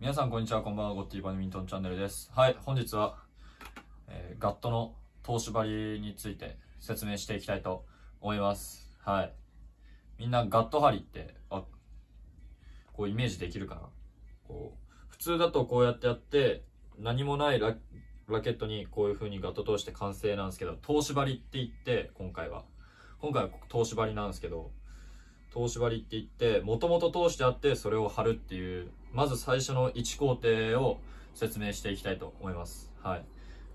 皆さんこんにちは、こんばんは、ゴッティバドミントンチャンネルです。はい、本日は、えー、ガットの投資りについて説明していきたいと思います。はい。みんなガットりって、あ、こうイメージできるかなこう、普通だとこうやってやって、何もないララケットにこういう風にガット通して完成なんですけど、投資りって言って、今回は。今回は投資りなんですけど、投資りって言って、もともと通してあって、それを貼るっていうまず最初の1工程を説明していきたいと思います。はい。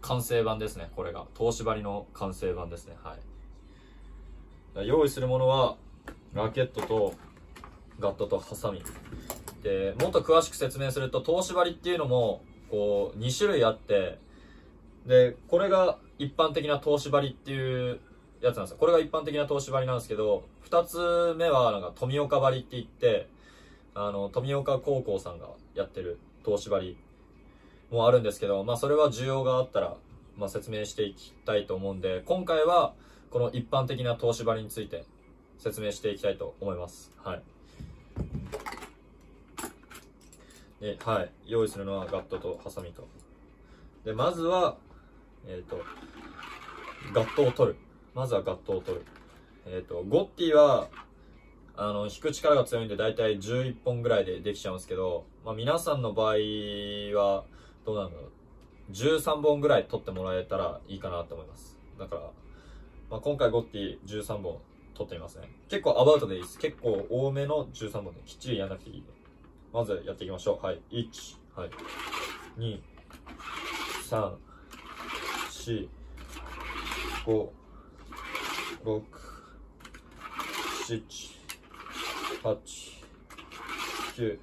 完成版ですね、これが。投資張りの完成版ですね。はい。用意するものは、ラケットと、ガットとハサミ。で、もっと詳しく説明すると、投資張りっていうのも、こう、2種類あって、で、これが一般的な投資張りっていうやつなんですよ。これが一般的な投資張りなんですけど、2つ目は、なんか、富岡張りって言って、あの、富岡高校さんがやってる資芝りもあるんですけど、まあそれは需要があったら、まあ説明していきたいと思うんで、今回はこの一般的な資芝りについて説明していきたいと思います。はい。はい。用意するのはガットとハサミと。で、まずは、えっ、ー、と、ガットを取る。まずはガットを取る。えっ、ー、と、ゴッティは、あの、引く力が強いんで、だいたい11本ぐらいでできちゃうんですけど、まあ、皆さんの場合は、どうなんだろう。13本ぐらい取ってもらえたらいいかなと思います。だから、まあ、今回ゴッティ13本取ってみますね。結構アバウトでいいです。結構多めの13本で、きっちりやらなくていいで。まずやっていきましょう。はい。1、はい。2、3、4、5、6、7、8 9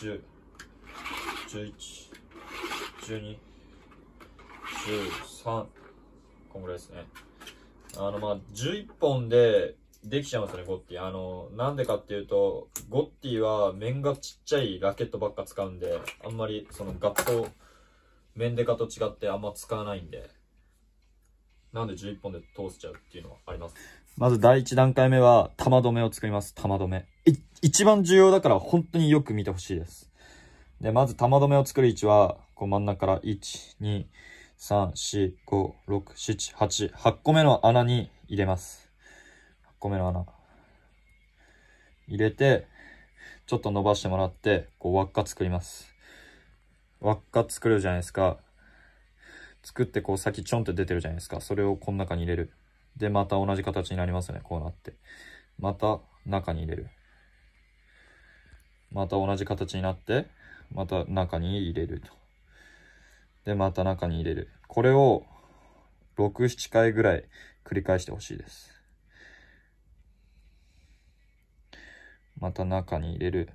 10 11 12 13こんぐらいですねあのまあ11本でできちゃいますね、ゴッティ。あの、なんでかっていうと、ゴッティは面がちっちゃいラケットばっか使うんで、あんまりそのガット、面デカと違ってあんま使わないんで、なんで11本で通しちゃうっていうのはあります。まず第1段階目は、玉止めを作ります。玉止め。一番重要だから本当によく見てほしいです。で、まず玉止めを作る位置は、こう真ん中から1、2、3、4、5、6、7、8、8個目の穴に入れます。8個目の穴。入れて、ちょっと伸ばしてもらって、こう輪っか作ります。輪っか作るじゃないですか。作ってこう先ちょんって出てるじゃないですか。それをこの中に入れる。で、また同じ形になりますね。こうなって。また中に入れる。また同じ形になって、また中に入れると。で、また中に入れる。これを6、7回ぐらい繰り返してほしいです。また中に入れる。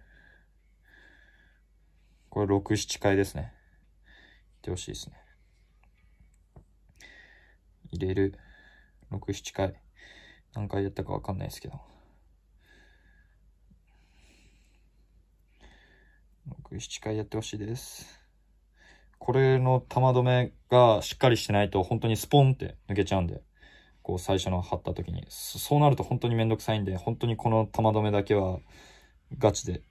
これ6、7回ですね。いってほしいですね。入れる。6、7回。何回やったかわかんないですけど。6、7回やってほしいです。これの玉止めがしっかりしてないと本当にスポンって抜けちゃうんで、こう最初の貼った時に。そうなると本当にめんどくさいんで、本当にこの玉止めだけはガチで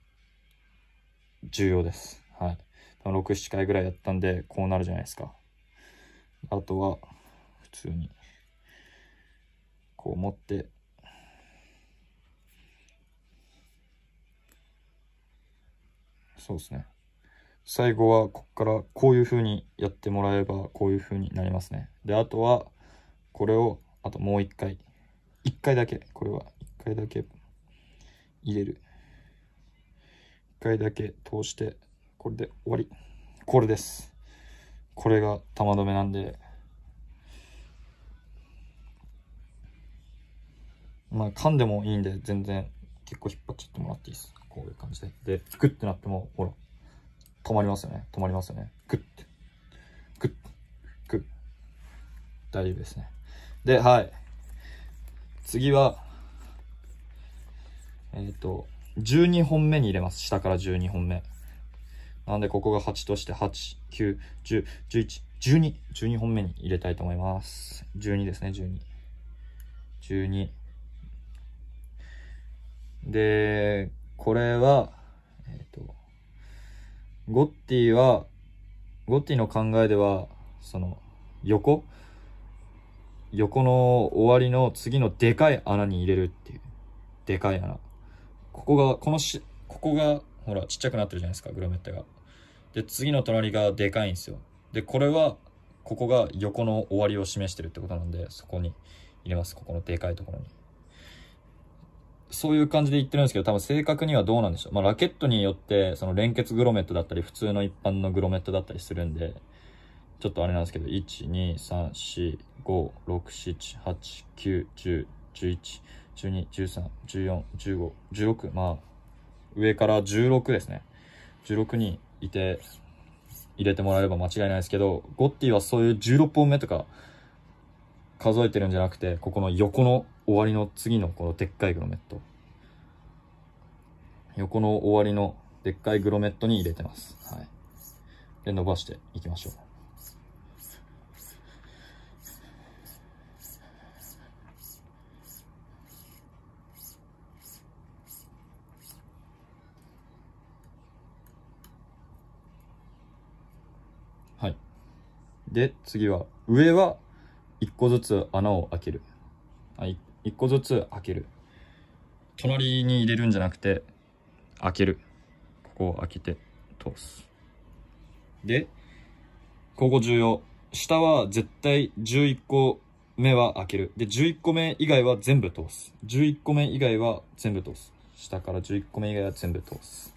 重要です。はい。6、7回ぐらいやったんで、こうなるじゃないですか。あとは、普通に。こう持ってそうですね最後はここからこういう風にやってもらえばこういう風になりますねであとはこれをあともう一回一回だけこれは一回だけ入れる一回だけ通してこれで終わりこれですこれが玉止めなんでまあ、噛んでもいいんで、全然、結構引っ張っちゃってもらっていいです。こういう感じで。で、グッてなっても、ほら、止まりますよね。止まりますよね。くッて。グッ、グッ。大丈夫ですね。で、はい。次は、えっ、ー、と、12本目に入れます。下から12本目。なんで、ここが8として、8、9、10、11、12。12本目に入れたいと思います。12ですね、12。12。で、これは、えっ、ー、と、ゴッティは、ゴッティの考えでは、その、横横の終わりの次のでかい穴に入れるっていう。でかい穴。ここが、このし、ここが、ほら、ちっちゃくなってるじゃないですか、グラメッタが。で、次の隣がでかいんですよ。で、これは、ここが横の終わりを示してるってことなんで、そこに入れます。ここのでかいところに。そういう感じで言ってるんですけど、多分正確にはどうなんでしょう。まあ、ラケットによって、その連結グロメットだったり、普通の一般のグロメットだったりするんで、ちょっとあれなんですけど、1、2、3、4、5、6、7、8、9、10、11、12、13、14、15、16、まあ、上から16ですね。16人いて、入れてもらえれば間違いないですけど、ゴッティはそういう16本目とか、数えてるんじゃなくて、ここの横の終わりの次のこのでっかいグロメット。横の終わりのでっかいグロメットに入れてます。はい。で、伸ばしていきましょう。はい。で、次は、上は1個ずつ穴を開ける。はい、1個ずつ開ける。隣に入れるんじゃなくて、開ける。ここを開けて通す。で、ここ重要。下は絶対11個目は開ける。で、11個目以外は全部通す。11個目以外は全部通す。下から11個目以外は全部通す。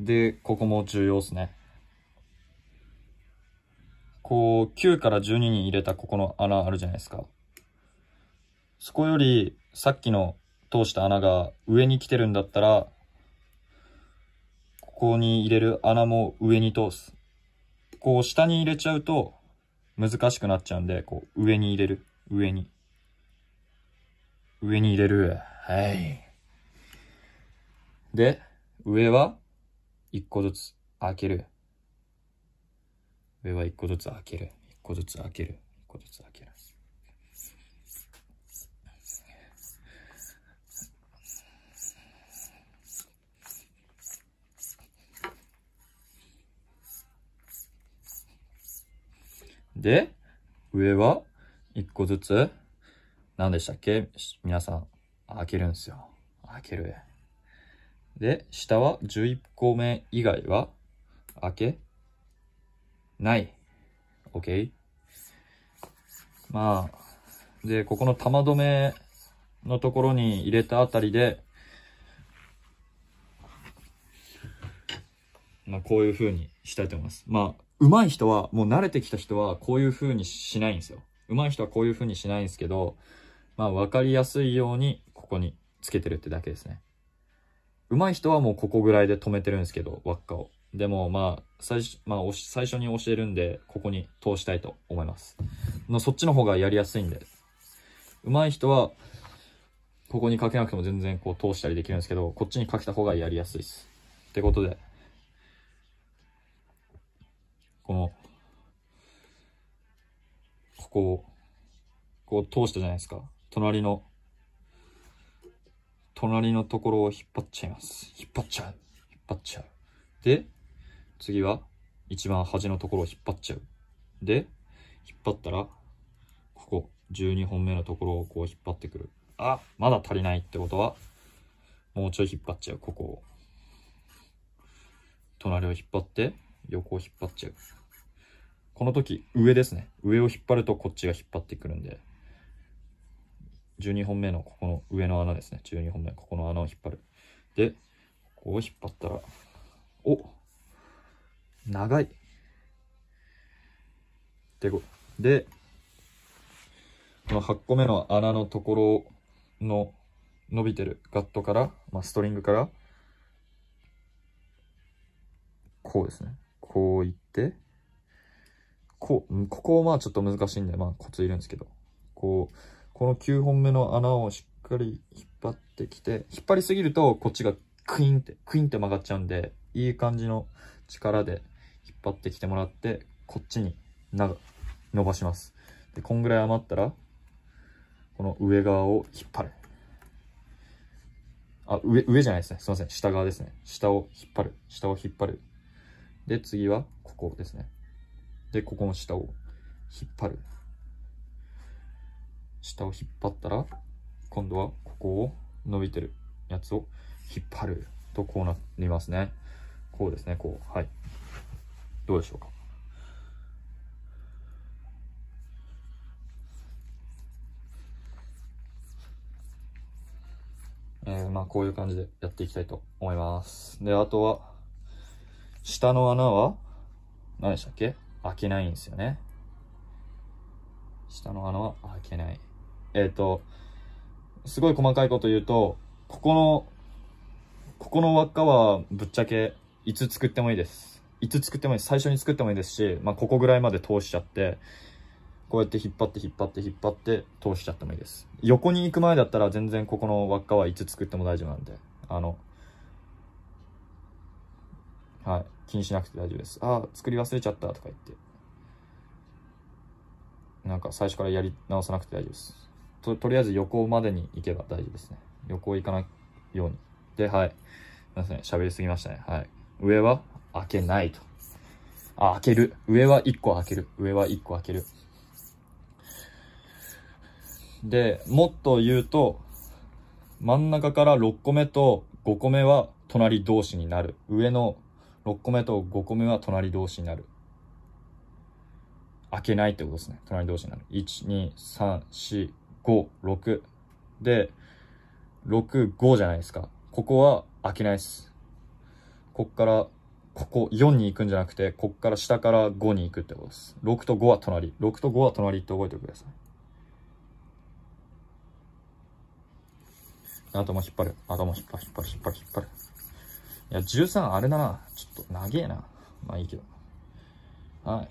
で、ここも重要ですね。こう、9から12に入れたここの穴あるじゃないですか。そこより、さっきの通した穴が上に来てるんだったら、ここに入れる穴も上に通す。こう、下に入れちゃうと、難しくなっちゃうんで、こう、上に入れる。上に。上に入れる。はい。で、上は、1個ずつ開ける。上は1個ずつ開ける。1個ずつ開ける。一個ずつ開ける。で、上は1個ずつ、何でしたっけ皆さん、開けるんですよ。開ける。で、下は11個目以外は開けない。OK? まあ、で、ここの玉止めのところに入れたあたりで、まあ、こういう風にしたいと思います。まあ、上手い人は、もう慣れてきた人は、こういう風にしないんですよ。上手い人はこういう風にしないんですけど、まあ、わかりやすいように、ここにつけてるってだけですね。上手い人はもうここぐらいで止めてるんですけど、輪っかを。でも、まあ、最初、まあ、最初に教えるんで、ここに通したいと思います。そっちの方がやりやすいんで。上手い人は、ここにかけなくても全然こう通したりできるんですけど、こっちにかけた方がやりやすいです。ってことで、この、ここを、こう通したじゃないですか。隣の隣のところを引っ張っちゃいます。引っ張っちゃう。引っ張っちゃう。で、次は一番端のところを引っ張っちゃう。で、引っ張ったら、ここ、12本目のところをこう引っ張ってくる。あ、まだ足りないってことは、もうちょい引っ張っちゃう、ここを。隣を引っ張って、横を引っ張っちゃう。この時、上ですね。上を引っ張るとこっちが引っ張ってくるんで、12本目のここの上の穴ですね。12本目、ここの穴を引っ張る。で、ここを引っ張ったら、お長いでこ、で、この8個目の穴のところの伸びてるガットから、まあ、ストリングから、こうですね。こういって、こう、ここまあちょっと難しいんで、まあコツいるんですけど、こう、この9本目の穴をしっかり引っ張ってきて、引っ張りすぎるとこっちがクインって、クインって曲がっちゃうんで、いい感じの力で引っ張ってきてもらって、こっちに長伸ばします。で、こんぐらい余ったら、この上側を引っ張る。あ、上、上じゃないですね。すいません。下側ですね。下を引っ張る。下を引っ張る。で、次は、ここですね。で、ここの下を引っ張る。下を引っ張ったら今度はここを伸びてるやつを引っ張るとこうなりますねこうですねこうはいどうでしょうかえー、まあこういう感じでやっていきたいと思います。で、あとは、下の穴は、何でしたっけ開けないんですよね。下の穴は開けない。えっ、ー、と、すごい細かいこと言うと、ここの、ここの輪っかはぶっちゃけいつ作ってもいいです。いつ作ってもいいです。最初に作ってもいいですし、まあ、ここぐらいまで通しちゃって、こうやって引っ張って引っ張って引っ張って通しちゃってもいいです。横に行く前だったら全然ここの輪っかはいつ作っても大丈夫なんで、あの、はい、気にしなくて大丈夫です。ああ、作り忘れちゃったとか言って。なんか最初からやり直さなくて大丈夫です。ととりあえず横までに行けば大丈夫ですね。横行かないように。で、はい。すみません、喋りすぎましたね。はい。上は開けないと。あ、開ける。上は1個開ける。上は1個開ける。で、もっと言うと、真ん中から6個目と5個目は隣同士になる。上の6個目と5個目は隣同士になる。開けないってことですね。隣同士になる。1、2、3、4、6。で、6、5じゃないですか。ここは開けないです。こっから、ここ4に行くんじゃなくて、こっから下から5に行くってことです。6と5は隣。6と5は隣って覚えておいてください。頭引っ張る。頭引っ張る、引っ張る、引っ張る、引っ張る。いや、13あれだな。ちょっと長えな。まあいいけど。はい。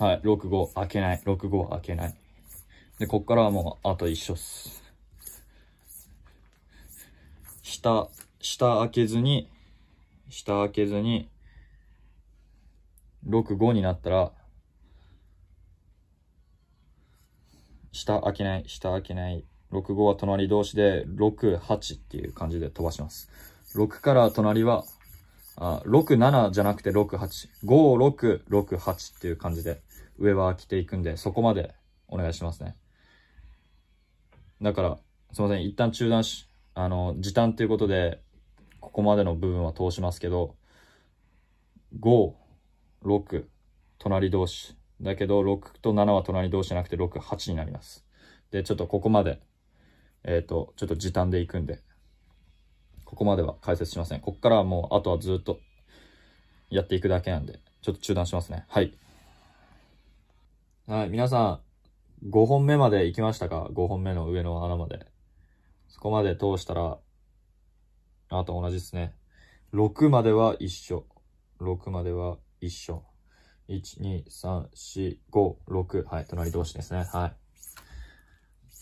はい、65開けない。65開けない。で、こっからはもう、あと一緒っす。下、下開けずに、下開けずに、65になったら、下開けない、下開けない。65は隣同士で、68っていう感じで飛ばします。6から隣は、あ6、7じゃなくて6、8。5、6、6、8っていう感じで上は着ていくんで、そこまでお願いしますね。だから、すいません、一旦中断し、あの、時短ということで、ここまでの部分は通しますけど、5、6、隣同士。だけど、6と7は隣同士じゃなくて、6、8になります。で、ちょっとここまで、えっ、ー、と、ちょっと時短でいくんで、ここまでは解説しません。ここからはもう、あとはずっとやっていくだけなんで、ちょっと中断しますね。はい。はい、皆さん、5本目まで行きましたか ?5 本目の上の穴まで。そこまで通したら、あと同じですね。6までは一緒。6までは一緒。1、2、3、4、5、6。はい、隣同士ですね。はい。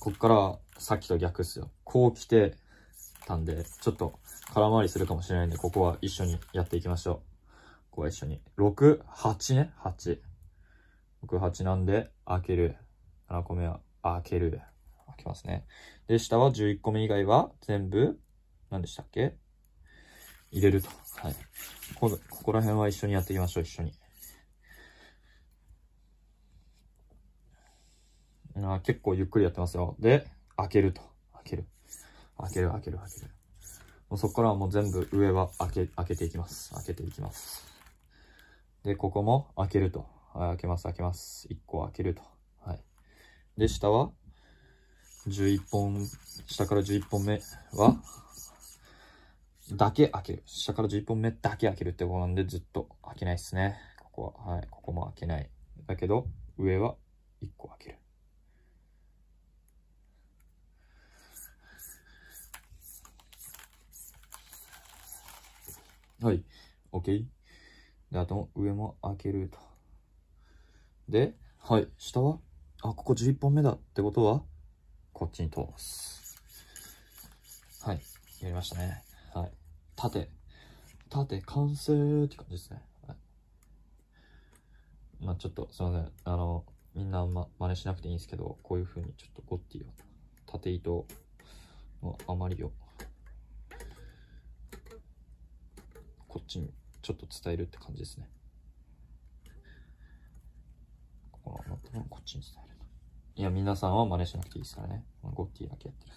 こっからさっきと逆っすよ。こう来てたんで、ちょっと空回りするかもしれないんで、ここは一緒にやっていきましょう。ここは一緒に。6、8ね。8。6、8なんで、開ける。7個目は、開ける。開けますね。で、下は11個目以外は、全部、何でしたっけ入れると。はい。今度、ここら辺は一緒にやっていきましょう、一緒に。あ結構ゆっくりやってますよ。で、開けると。開ける。開ける、開ける、開ける。もうそこからはもう全部上は開け、開けていきます。開けていきます。で、ここも開けると。あ開けます、開けます。1個開けると。はい。で、下は、11本、下から11本目は、だけ開ける。下から11本目だけ開けるってことなんで、ずっと開けないですね。ここは、はい、ここも開けない。だけど、上は1個開ける。はい、OK。で、あと、上も開けると。で、はい、下はあ、ここ11本目だってことは、こっちに通す。はい、やりましたね。はい。縦。縦完成って感じですね。はい、まあちょっと、すいません。あの、みんなあんま真似しなくていいんですけど、こういう風にちょっとゴッティを、縦糸の余りを、こっちにちょっと伝えるって感じですね。でもこっちに伝えると。いや、皆さんは真似しなくていいですからね。ゴッティだけやってる。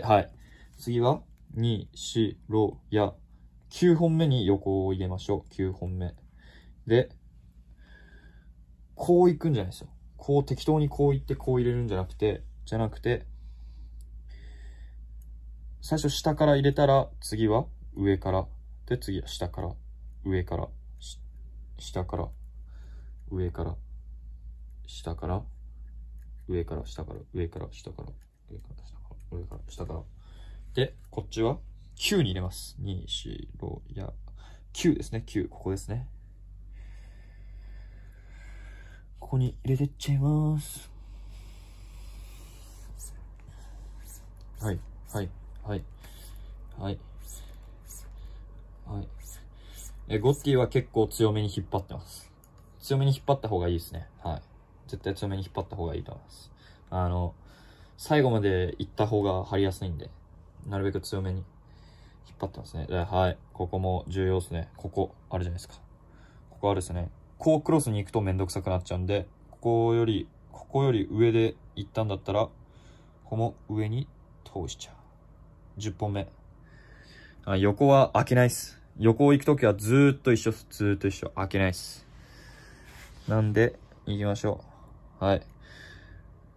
で、はい。次は、に、し、ろ、や。9本目に横を入れましょう。9本目。で、こう行くんじゃないですよ。こう適当にこう行ってこう入れるんじゃなくて、じゃなくて、最初下から入れたら、次は上から。で、次は下から、上から、下から、上から。下から、上から下から、上から下から、上から下から、上から下から。で、こっちは9に入れます。2、4、6、や、9ですね、9、ここですね。ここに入れてっちゃいます。はい、はい、はい、はい。はい。え、ゴッティは結構強めに引っ張ってます。強めに引っ張った方がいいですね。はい。絶対強めに引っ張った方がいいと思います。あの、最後まで行った方が張りやすいんで、なるべく強めに引っ張ってますね。はい。ここも重要ですね。ここ、あるじゃないですか。ここあるですね。こうクロスに行くとめんどくさくなっちゃうんで、ここより、ここより上で行ったんだったら、ここも上に通しちゃう。10本目。あ横は開けないっす。横行くときはずーっと一緒っす。ずーっと一緒。開けないっす。なんで、行きましょう。はい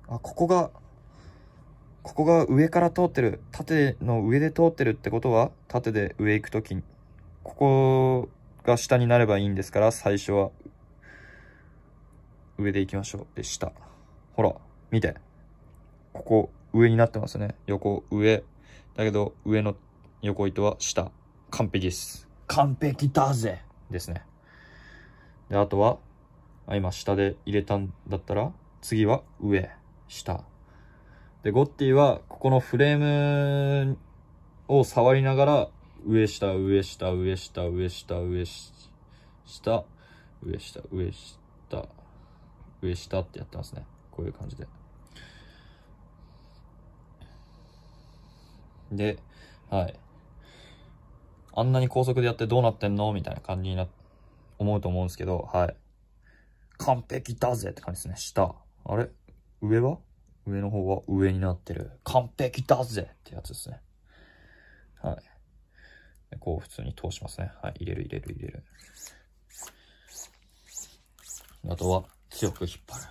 あここがここが上から通ってる縦の上で通ってるってことは縦で上行く時にここが下になればいいんですから最初は上で行きましょうで下ほら見てここ上になってますね横上だけど上の横糸は下完璧です完璧だぜですねであとはあ今下で入れたんだったら次は上下でゴッティはここのフレームを触りながら上下上下上下上下上下上下上下上下ってやってますねこういう感じでではいあんなに高速でやってどうなってんのみたいな感じにな思うと思うんですけどはい完璧だぜって感じですね。下。あれ上は上の方は上になってる。完璧だぜってやつですね。はい。こう普通に通しますね。はい。入れる入れる入れる。あとは強く引っ張る。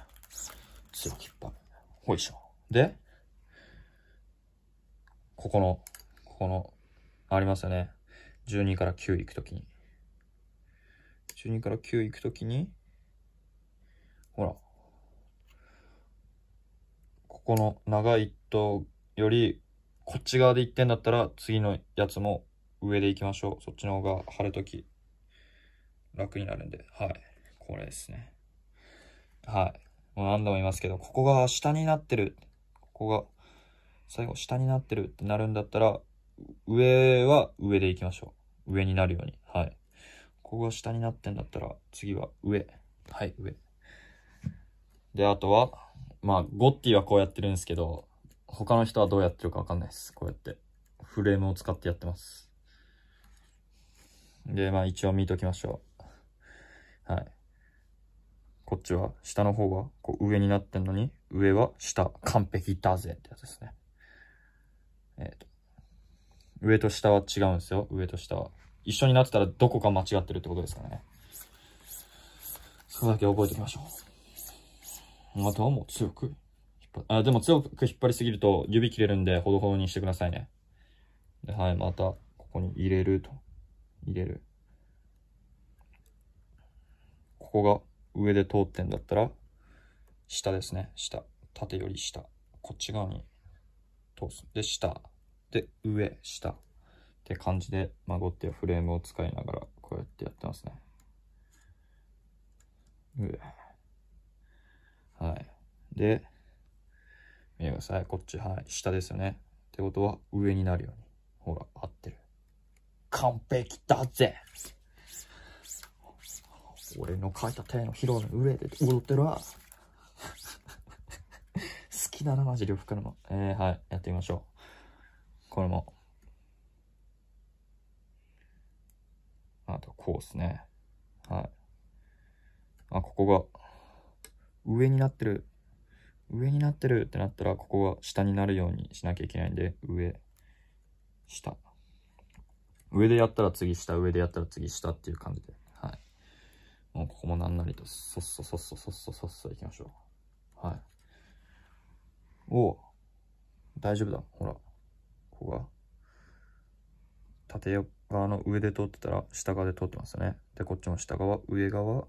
強く引っ張る。ほいしょ。で、ここの、ここの、ありますよね。12から9行くときに。12から9行くときに、ほら。ここの長い糸より、こっち側で1点だったら、次のやつも上で行きましょう。そっちの方が貼るとき、楽になるんで。はい。これですね。はい。もう何度も言いますけど、ここが下になってる。ここが、最後下になってるってなるんだったら、上は上で行きましょう。上になるように。はい。ここが下になってんだったら、次は上。はい、上。で、あとは、まあ、ゴッティはこうやってるんですけど、他の人はどうやってるかわかんないです。こうやって。フレームを使ってやってます。で、まあ一応見ときましょう。はい。こっちは、下の方が、こう上になってんのに、上は下、完璧だぜってやつですね。えっ、ー、と。上と下は違うんですよ。上と下は。一緒になってたらどこか間違ってるってことですかね。そこだけ覚えておきましょう。あとはもう強く引っ張あ、でも強く引っ張りすぎると指切れるんで、ほどほどにしてくださいね。で、はい、また、ここに入れると。入れる。ここが上で通ってんだったら、下ですね。下。縦より下。こっち側に通す。で、下。で、上、下。って感じで、まごってフレームを使いながら、こうやってやってますね。上。はい。で、見てください。こっち、はい。下ですよね。ってことは、上になるように。ほら、合ってる。完璧だぜ俺の書いた手の披露の上で踊ってるわ。好きだな、マジからも。えー、はい。やってみましょう。これも。あと、こうですね。はい。あ、ここが上になってる、上になってるってなったら、ここは下になるようにしなきゃいけないんで、上、下。上でやったら次下、上でやったら次下っていう感じで。はい。もうここもなんなりと、そっそそっそそっそそっそいきましょう。はい。おお大丈夫だ。ほら。ここが。縦側の上で通ってたら下側で通ってますよね。で、こっちも下側、上側、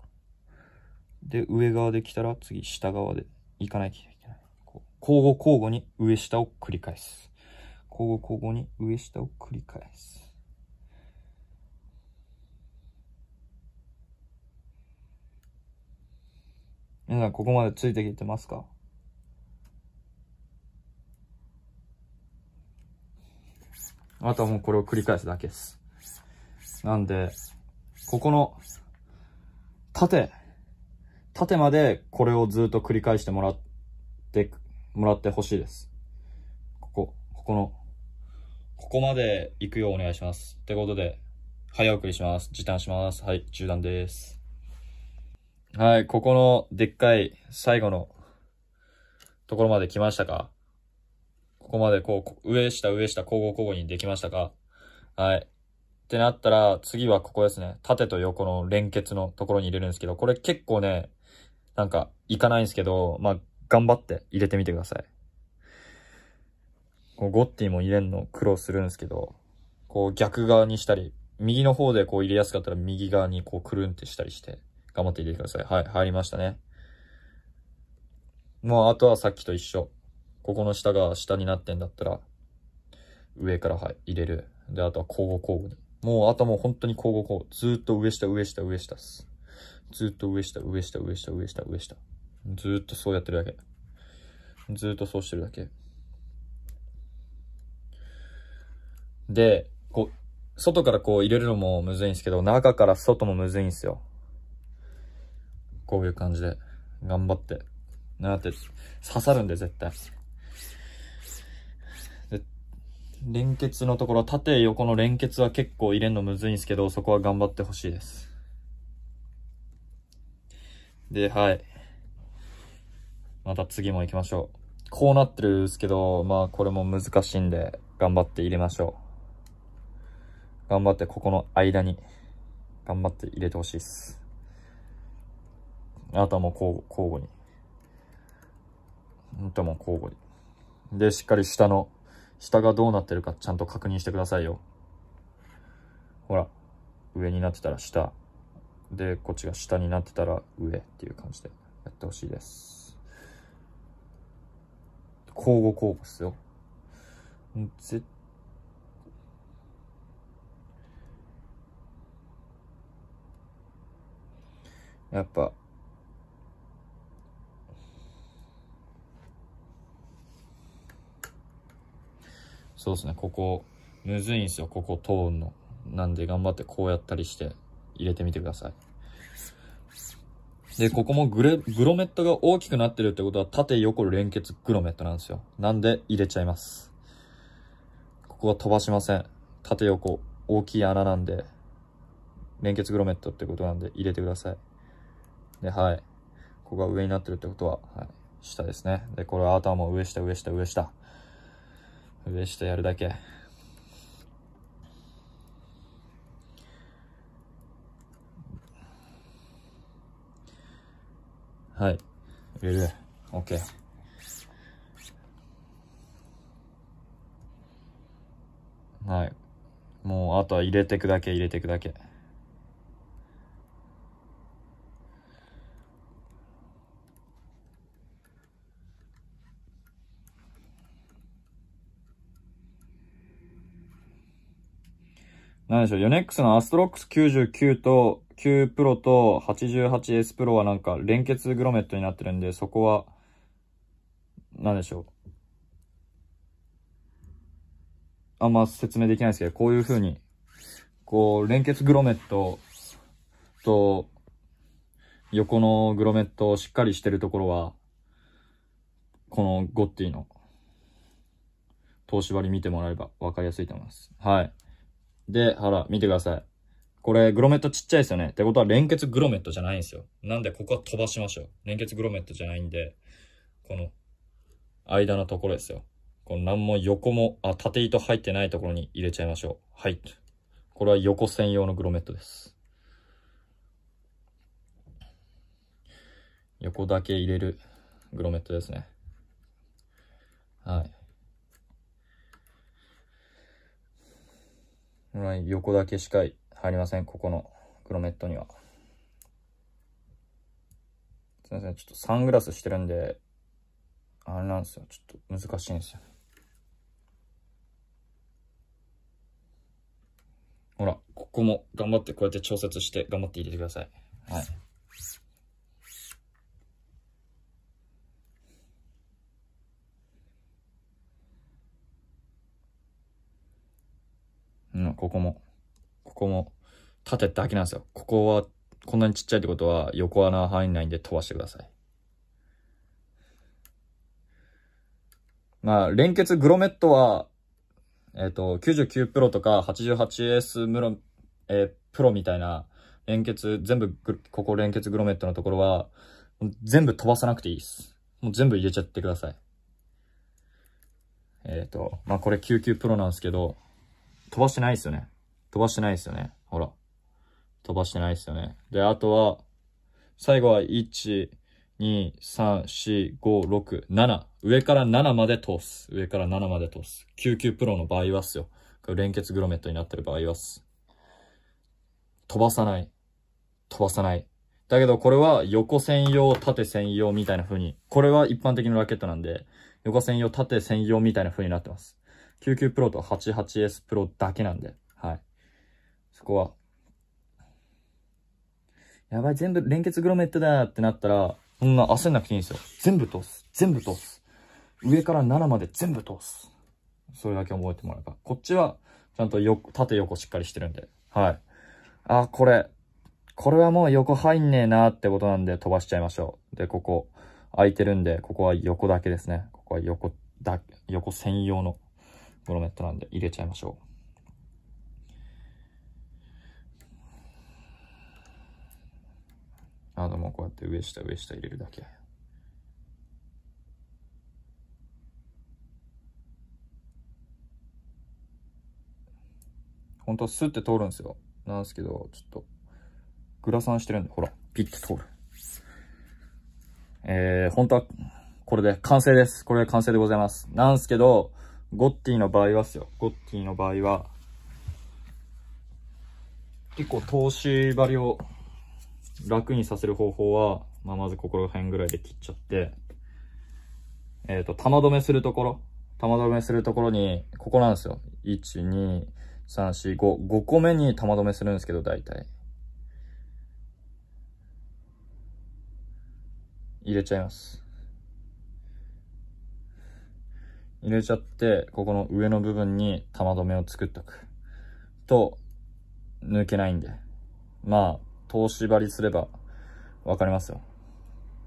で、上側できたら次下側で行かなきゃいけない。こう交互交互に上下を繰り返す。交互交互に上下を繰り返す。皆さん、ここまでついてきてますかあとはもうこれを繰り返すだけです。なんで、ここの、縦、縦までこれをずっと繰り返してもらって、もらってほしいです。ここ、ここの、ここまで行くようお願いします。ってことで、早送りします。時短します。はい、中断です。はい、ここのでっかい最後のところまで来ましたかここまでこう、上下上下交互交互にできましたかはい。ってなったら、次はここですね。縦と横の連結のところに入れるんですけど、これ結構ね、なんか、いかないんですけど、まあ、頑張って入れてみてください。こうゴッティも入れんの苦労するんですけど、こう逆側にしたり、右の方でこう入れやすかったら右側にこうくるんってしたりして、頑張って入れてください。はい、入りましたね。もうあとはさっきと一緒。ここの下が下になってんだったら、上から、はい、入れる。で、あとは交互交互に。もうあともう本当に交互交互。ずっと上下上下上下っす。ずっと上下、上下、上下、上下、上下。ずっとそうやってるだけ。ずっとそうしてるだけ。で、こう、外からこう入れるのもむずいんですけど、中から外もむずいんですよ。こういう感じで。頑張って。なって、刺さるんで、絶対。で、連結のところ、縦横の連結は結構入れるのむずいんですけど、そこは頑張ってほしいです。で、はい。また次も行きましょう。こうなってるんですけど、まあこれも難しいんで、頑張って入れましょう。頑張ってここの間に、頑張って入れてほしいです。あとはもう交互交互に。あとはもう交互に。で、しっかり下の、下がどうなってるかちゃんと確認してくださいよ。ほら、上になってたら下。で、こっちが下になってたら上っていう感じでやってほしいです。交互交互っすよ。絶やっぱそうですねここむずいんですよここ通るのなんで頑張ってこうやったりして入れてみてください。で、ここもグレ、グロメットが大きくなってるってことは縦横連結グロメットなんですよ。なんで入れちゃいます。ここは飛ばしません。縦横大きい穴なんで、連結グロメットってことなんで入れてください。で、はい。ここが上になってるってことは、はい、下ですね。で、これはあとはもう上下上下上下。上下やるだけ。はい。入れる。OK。はい。もう、あとは入れてくだけ、入れてくだけ。なんでしょう、ヨネックスのアストロックス99と9 Pro と 88S Pro はなんか連結グロメットになってるんで、そこは、なんでしょう。あんま説明できないですけど、こういう風に、こう、連結グロメットと、横のグロメットをしっかりしてるところは、このゴッティの東芝り見てもらえば分かりやすいと思います。はい。で、ほら、見てください。これ、グロメットちっちゃいですよね。ってことは、連結グロメットじゃないんですよ。なんで、ここは飛ばしましょう。連結グロメットじゃないんで、この、間のところですよ。この何も横も、あ、縦糸入ってないところに入れちゃいましょう。はい。これは横線用のグロメットです。横だけ入れるグロメットですね。はい。横だけしかいりません、ここのグロメットには。すいません、ちょっとサングラスしてるんで、あれなんですよ、ちょっと難しいんですよね。ほら、ここも頑張ってこうやって調節して頑張って入れてください。はい。うん、ここも、ここも縦ってだけなんですよ。ここは、こんなにちっちゃいってことは、横穴入んないんで飛ばしてください。まあ、連結グロメットは、えっ、ー、と、99プロとか 88S ムロ、えー、プロみたいな連結、全部、ここ連結グロメットのところは、全部飛ばさなくていいです。もう全部入れちゃってください。えっ、ー、と、まあ、これ99プロなんですけど、飛ばしてないですよね。飛ばしてないですよね。ほら。飛ばしてないですよね。で、あとは、最後は1、2、3、4、5、6、7。上から7まで通す。上から7まで通す。99プロの場合はっすよ。連結グロメットになってる場合はっす。飛ばさない。飛ばさない。だけどこれは横専用、縦専用みたいな風に、これは一般的なラケットなんで、横専用、縦専用みたいな風になってます。99プロと 88S プロだけなんで、はい。そこはやばい、全部連結グロメットだってなったら、そんな焦んなくていいんですよ。全部通す。全部通す。上から7まで全部通す。それだけ覚えてもらえば。こっちは、ちゃんと横、縦横しっかりしてるんで。はい。あ、これ。これはもう横入んねえなってことなんで飛ばしちゃいましょう。で、ここ、空いてるんで、ここは横だけですね。ここは横だ、横専用のグロメットなんで入れちゃいましょう。あともうこうやって上下上下入れるだけ。本当はスッて通るんですよ。なんですけど、ちょっと、グラサンしてるんで、ほら、ピッて通る。えー、本当は、これで完成です。これで完成でございます。なんですけど、ゴッティの場合はですよ。ゴッティの場合は、結構通し針を楽にさせる方法は、まあ、まずここら辺ぐらいで切っちゃって、えっ、ー、と、玉止めするところ、玉止めするところに、ここなんですよ。1、2、3、4、5、5個目に玉止めするんですけど、大体。入れちゃいます。入れちゃって、ここの上の部分に玉止めを作っとく。と、抜けないんで。まあ、通し張りすれば分かりますよ。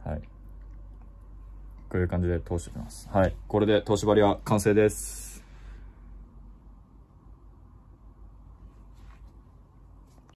はい。こういう感じで通していきます。はい。これで通し張りは完成です。